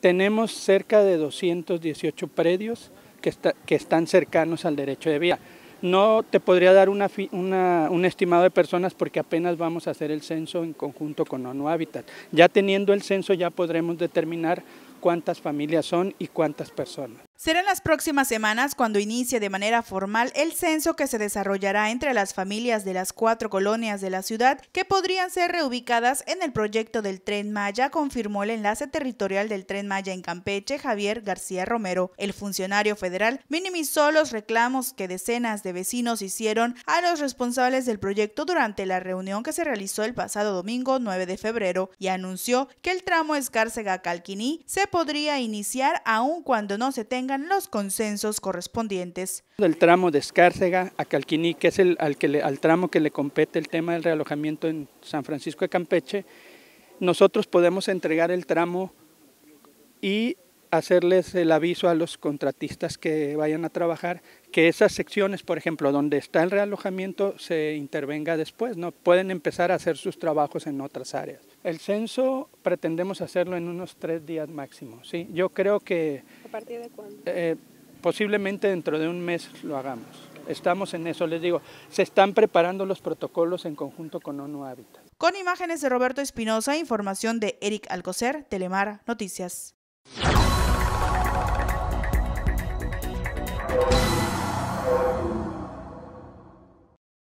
Tenemos cerca de 218 predios que, están cercanos al derecho de vía. No te podría dar una, un estimado de personas porque apenas vamos a hacer el censo en conjunto con ONU Habitat. Ya teniendo el censo ya podremos determinar cuántas familias son y cuántas personas. Serán las próximas semanas cuando inicie de manera formal el censo que se desarrollará entre las familias de las cuatro colonias de la ciudad que podrían ser reubicadas en el proyecto del Tren Maya, confirmó el enlace territorial del Tren Maya en Campeche, Javier García Romero. El funcionario federal minimizó los reclamos que decenas de vecinos hicieron a los responsables del proyecto durante la reunión que se realizó el pasado domingo 9 de febrero y anunció que el tramo Escárcega-Calquiní se podría iniciar aun cuando no se tenga los consensos correspondientes. El tramo de Escárcega a Calquiní, que es el, al, que al tramo que le compete el tema del realojamiento en San Francisco de Campeche, nosotros podemos entregar el tramo y hacerles el aviso a los contratistas que vayan a trabajar que esas secciones, por ejemplo, donde está el realojamiento, se intervenga después, ¿no? Pueden empezar a hacer sus trabajos en otras áreas. El censo pretendemos hacerlo en unos tres días máximo, ¿sí? Yo creo que... ¿A partir de cuándo? Eh, posiblemente dentro de un mes lo hagamos. Estamos en eso, les digo, se están preparando los protocolos en conjunto con ONU Hábitat. Con imágenes de Roberto Espinosa, información de Eric Alcocer, Telemar Noticias.